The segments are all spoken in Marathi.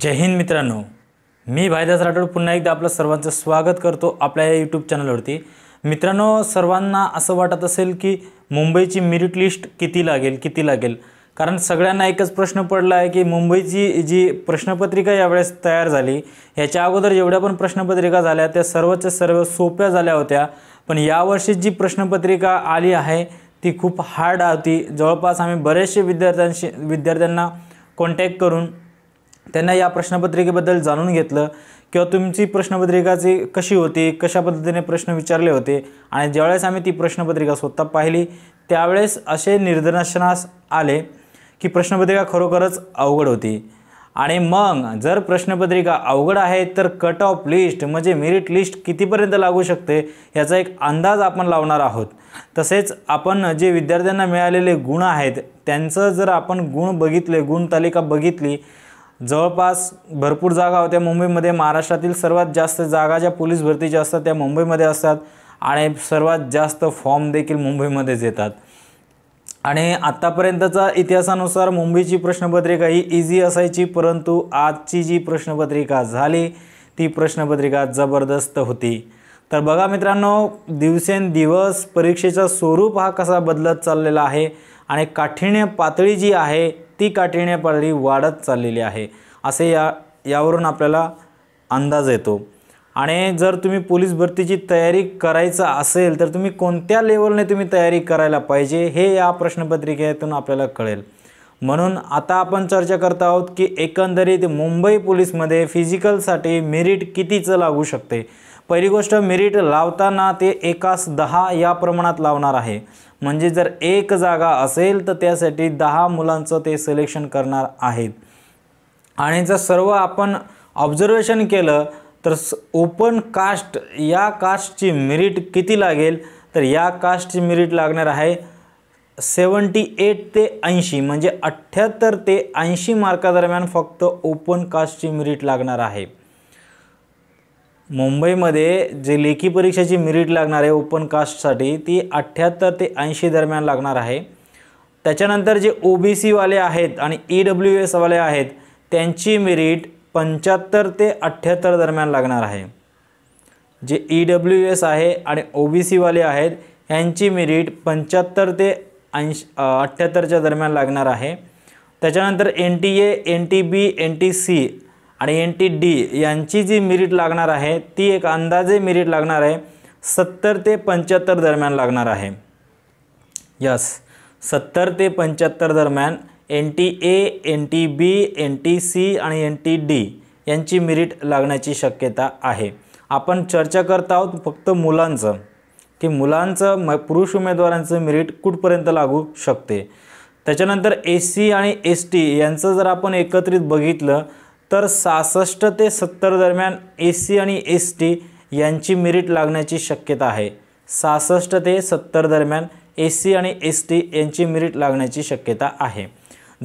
जय हिंद मित्रांनो मी भाईदास राठोड पुन्हा एकदा आपलं सर्वांचं स्वागत करतो आपल्या या यूट्यूब चॅनलवरती मित्रांनो सर्वांना असं वाटत असेल की मुंबईची मेरिट लिस्ट किती लागेल किती लागेल कारण सगळ्यांना एकच प्रश्न पडला आहे की मुंबईची जी प्रश्नपत्रिका यावेळेस तयार झाली ह्याच्या अगोदर जेवढ्या पण प्रश्नपत्रिका झाल्या त्या सर्वच्या सर्व सोप्या झाल्या होत्या पण यावर्षी जी प्रश्नपत्रिका आली आहे ती खूप हार्ड होती जवळपास आम्ही बरेचसे विद्यार्थ्यांशी विद्यार्थ्यांना कॉन्टॅक्ट करून त्यांना या प्रश्नपत्रिकेबद्दल जाणून घेतलं किंवा तुमची प्रश्नपत्रिकाची कशी होती कशा पद्धतीने प्रश्न विचारले होते आणि ज्यावेळेस आम्ही ती प्रश्नपत्रिका स्वतः पाहिली त्यावेळेस असे निर्दर्शनास आले की प्रश्नपत्रिका खरोखरच अवघड होती आणि मग जर प्रश्नपत्रिका अवघड आहे तर कट ऑफ लिस्ट म्हणजे मेरिट लिस्ट कितीपर्यंत लागू शकते याचा एक अंदाज आपण लावणार आहोत तसेच आपण जे विद्यार्थ्यांना मिळालेले गुण आहेत त्यांचं जर आपण गुण बघितले गुण तालिका बघितली जवळपास भरपूर जागा होत्या मुंबईमध्ये महाराष्ट्रातील सर्वात जास्त जागा ज्या पोलीस भरतीच्या असतात त्या मुंबईमध्ये असतात आणि सर्वात जास्त फॉर्म देखील मुंबईमध्येच येतात आणि आत्तापर्यंतचा इतिहासानुसार मुंबईची प्रश्नपत्रिका ही इझी असायची परंतु आजची जी प्रश्नपत्रिका झाली ती प्रश्नपत्रिका जबरदस्त होती तर बघा मित्रांनो दिवसेंदिवस परीक्षेचा स्वरूप हा कसा बदलत चाललेला आहे आणि काठिण्य पातळी जी आहे ती काठीण्य वाढत चाललेली आहे असे या यावरून आपल्याला अंदाज येतो आणि जर तुम्ही पोलीस भरतीची तयारी करायचं असेल तर तुम्ही कोणत्या लेवलने तुम्ही तयारी करायला पाहिजे हे या प्रश्नपत्रिकेतून आपल्याला कळेल म्हणून आता आपण चर्चा करत आहोत की एकंदरीत मुंबई पोलीसमध्ये फिजिकलसाठी मेरिट कितीचं लागू शकते पहिली गोष्ट मेरिट लावताना ते एकास दहा या प्रमाणात लावणार आहे म्हणजे जर एक जागा असेल तर त्यासाठी दहा मुलांचं ते सिलेक्शन करणार आहेत आणि जर सर्व आपण ऑब्झर्वेशन केलं तर ओपन कास्ट या कास्टची मिरिट किती लागेल तर या कास्टची मिरिट लागणार आहे सेवन्टी एट ते ऐंशी म्हणजे अठ्ठ्याहत्तर ते ऐंशी मार्कादरम्यान फक्त ओपन कास्टची मिरिट लागणार आहे मुंबईमध्ये जे लेखी परीक्षेची मिरिट लागणार आहे ओपन कास्टसाठी ती अठ्ठ्याहत्तर ते ऐंशी दरम्यान लागणार आहे त्याच्यानंतर जे ओ बी सीवाले आहेत आणि ई e डब्ल्यू एसवाले आहेत त्यांची मिरिट पंच्याहत्तर ते अठ्ठ्याहत्तर दरम्यान लागणार आहे जे ई डब्ल्यू एस आहे आणि ओ बी सीवाले आहेत ह्यांची मिरिट पंच्याहत्तर ते ऐंशी अठ्ठ्याहत्तरच्या दरम्यान लागणार आहे त्याच्यानंतर N T N T B N T C आणि एन टी डी यांची जी मिरिट लागणार आहे ती एक अंदाजे मिरिट लागणार आहे सत्तर ते पंच्याहत्तर दरम्यान लागणार आहे यस सत्तर ते पंच्याहत्तर दरम्यान N T A N T B N T C आणि एन टी डी यांची मिरिट लागण्याची शक्यता आहे आपण चर्चा करत आहोत फक्त मुलांचं की मुलांचं म पुरुष उमेदवारांचं मिरिट कुठपर्यंत लागू शकते त्याच्यानंतर एस सी आणि एस टी यांचं जर आपण एकत्रित बघितलं तर सासष्ट ते सत्तर दरम्यान ए सी आणि एस टी यांची मेरिट लागण्याची शक्यता आहे सहासष्ट ते सत्तर दरम्यान ए सी आणि एस टी यांची मेरिट लागण्याची शक्यता आहे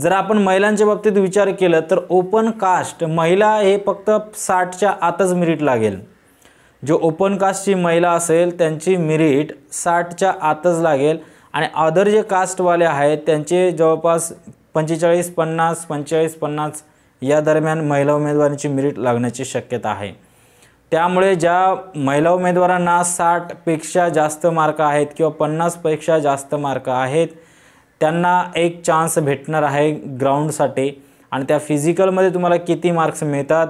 जर आपण महिलांच्या बाबतीत विचार केला तर ओपन कास्ट महिला हे फक्त साठच्या आतच मिरिट लागेल जो ओपन कास्टची महिला असेल त्यांची मिरिट साठच्या आतच लागेल आणि अदर जे कास्टवाले आहेत त्यांचे जवळपास पंचेचाळीस पन्नास पंचेचाळीस पन्नास या दरम्यान महिला उमेदवारांची मेरिट लागण्याची शक्यता आहे त्यामुळे ज्या महिला उमेदवारांना साठपेक्षा जास्त मार्क आहेत किंवा पन्नासपेक्षा जास्त मार्क आहेत त्यांना एक चान्स भेटणार आहे ग्राउंडसाठी आणि त्या फिजिकलमध्ये तुम्हाला किती मार्क्स मिळतात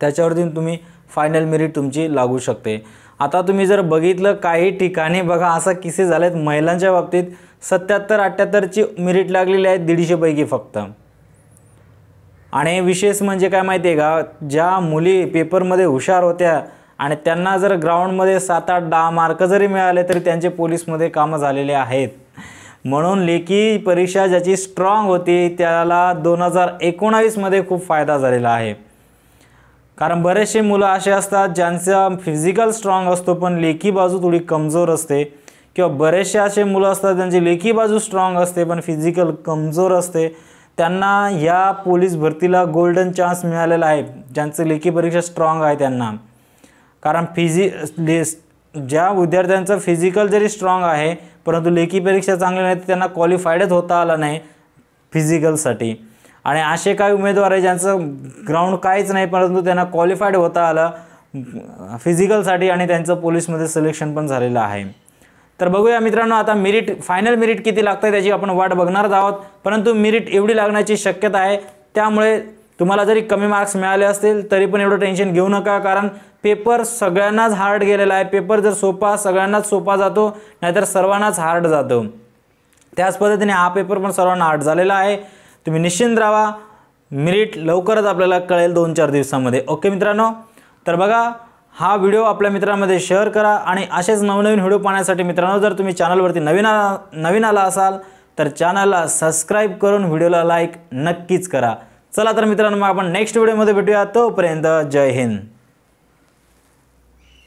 त्याच्यावरती तुम्ही फायनल मेरिट तुमची लागू शकते आता तुम्ही जर बघितलं काही ठिकाणी बघा असा किस्से झालेत महिलांच्या बाबतीत सत्याहत्तर अठ्ठ्याहत्तरची मेरिट लागलेली आहे दीडशेपैकी फक्त आणि विशेष म्हणजे काय माहिती आहे का ज्या मुली पेपरमध्ये हुशार होत्या आणि त्यांना जर ग्राउंडमध्ये सात आठ दहा मार्क जरी मिळाले तरी त्यांचे पोलीसमध्ये कामं झालेले आहेत म्हणून लेखी परीक्षा ज्याची स्ट्रॉंग होती त्याला दोन हजार एकोणावीसमध्ये खूप फायदा झालेला आहे कारण बरेचसे मुलं असे असतात ज्यांचा फिजिकल स्ट्रॉंग असतो पण लेखी बाजू थोडी कमजोर असते किंवा बरेचसे असे मुलं असतात ज्यांची लेखी बाजू स्ट्रॉंग असते पण फिजिकल कमजोर असते त्यांना या पोलीस भरतीला गोल्डन चान्स मिळालेला आहे ज्यांचं लेखी परीक्षा स्ट्रॉंग आहे त्यांना कारण फिजि ज्या विद्यार्थ्यांचं फिजिकल जरी स्ट्रॉंग आहे परंतु लेखी परीक्षा चांगली नाही तर त्यांना क्वालिफाईडच होता आला नाही फिजिकलसाठी आणि असे काही उमेदवार आहे ज्यांचं ग्राउंड काहीच नाही परंतु त्यांना क्वालिफाईड होता आलं फिजिकलसाठी आणि त्यांचं पोलीसमध्ये सिलेक्शन पण झालेलं आहे तर बघूया मित्रांनो आता मिरिट फायनल मिरिट किती लागतं त्याची आपण वाट बघणारच आहोत परंतु मिरिट एवढी लागण्याची शक्यता आहे त्यामुळे तुम्हाला जरी कमी मार्क्स मिळाले असतील तरी पण एवढं टेन्शन घेऊ नका कारण पेपर सगळ्यांनाच हार्ड गेलेला आहे पेपर जर सोपा सगळ्यांनाच सोपा जातो नाहीतर सर्वांनाच हार्ड जातो त्याच पद्धतीने हा पेपर पण सर्वांना हार्ड झालेला आहे तुम्ही निश्चिंत राहा मिरिट लवकरच आपल्याला कळेल दोन चार दिवसामध्ये ओके मित्रांनो तर बघा हा व्हिडिओ आपल्या मित्रांमध्ये शेअर करा आणि असेच नवनवीन व्हिडिओ पाहण्यासाठी मित्रांनो जर तुम्ही चॅनलवरती नवीन आला नवीन आला असाल तर चॅनलला सबस्क्राईब करून व्हिडिओला लाईक नक्कीच करा चला तर मित्रांनो मग आपण नेक्स्ट व्हिडिओमध्ये भेटूया तोपर्यंत जय हिंद